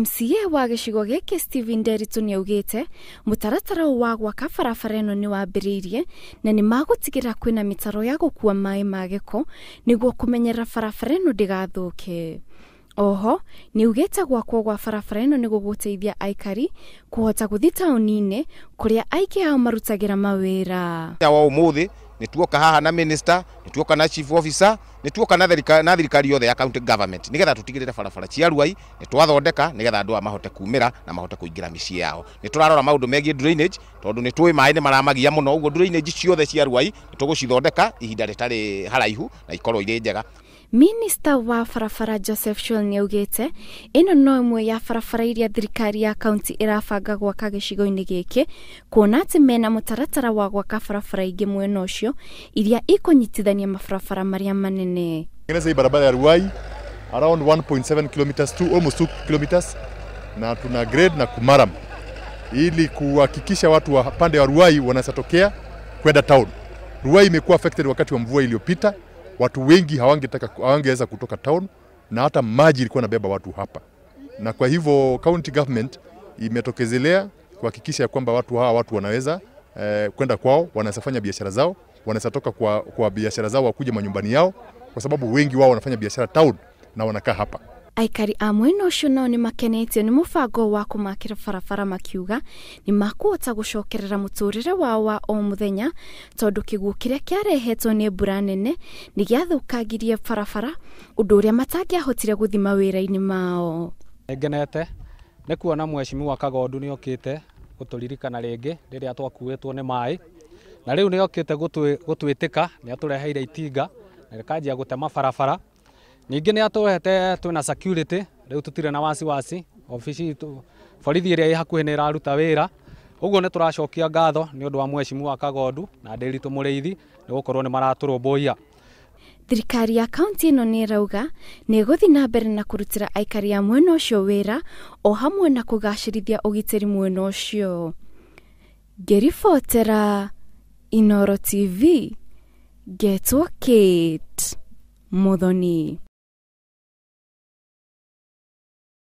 MCA wa gĩcigo gĩkĩ Steven Nderitu ni augĩte mutaratara wa gwaka barabara ĩno nĩ wambĩrĩirie na nĩ magũtigĩra kwĩna mitaro ya gũkuua mai ma gĩko nĩguo kũmenyerera barabara ĩno ndĩgathũke. Oho nĩ augĩte gwakwo gwa barabara ĩno ni gũgũteithia aikari kũhota gũthiĩ taũni kuria kũrĩa aingĩ marutagira marutagĩra ya wa umuthi nituoka haha na minister nituoka na chief officer nituoka na thirikari na thirikari yothe ya county government nigetha tutigirire barabara cia ruai nitwathondeka nigetha andu mahote kumira na mahote kuingira mici yao niturarora maundu megi drainage tondu nitui mai ni maramagia muno ugo drainage ciothe cia ruai tugucithondeka ihinda ritari haraihu na ikorwo ire njega minista wa barabara joseph nä augä te ä no mwe ya barabara iria thirikari ya kaunti rabanga gwaka cigo-inä gä kä kuona atä mena taratara wa gwaka barabara ingä mwena cio iria ikũnyitithania mabarabara marĩa manene tengeneza hii barabara ya ruai around 1.7 km almost 2 km na tuna grade na kumaram ili kuhakikisha watu wa pande wa ruai wanasatokea kwenda town ruai imekuwa affected wakati wa mvua iliyopita watu wengi hawangetaka hawangeweza kutoka town, na hata maji ilikuwa inabeba watu hapa, na kwa hivyo county government imetokezelea kuhakikisha kwamba watu hawa watu wanaweza eh, kwenda kwao, wanaweza fanya biashara zao, wanaweza toka kwa, kwa biashara zao wakuja manyumbani yao, kwa sababu wengi wao wanafanya biashara town na wanakaa hapa aikari a mwena ũcio nao nĩ makenetio ni mufago wa kumakira farafara makiuga ni makũhota gũcokerera muturire wao wa o mũthenya tondũ kĩguũ kĩrĩa kĩarehetwo ni mbura nene nĩ gĩathũkangirie barabara ũndũ ũrĩa matangĩahotire gũthima wĩra-inĩ mao ngenete nĩ kuona wa kagondu nĩ okĩte gũtũririkana rĩngĩ rĩrĩa twakuĩtwo ni mai na riu ni okite gũtwĩtĩka ni atũreheire itinga na rĩkanjia gutema barabara ningä nä atåhete twä na security rä u tå tire na wasiwasi obici borithi ä rä a ä hakuhä nä ä raruta wä ra å guo nä tå racokia ngatho nä å ndå wa mwecimu wa kagondu na ndä ritå må rä ithi nä gå korwo nä maratå rå mbåia thirikari ya kaunti ä no nä ĩrauga nä ĩgũthiĩ na mbere na kũrutĩra aikari a mwena ũcio wĩra o hamwe na kũgacĩrithia ũgitĩri mwena ũcio ngĩribotera inoro tv getwo kate mũthoni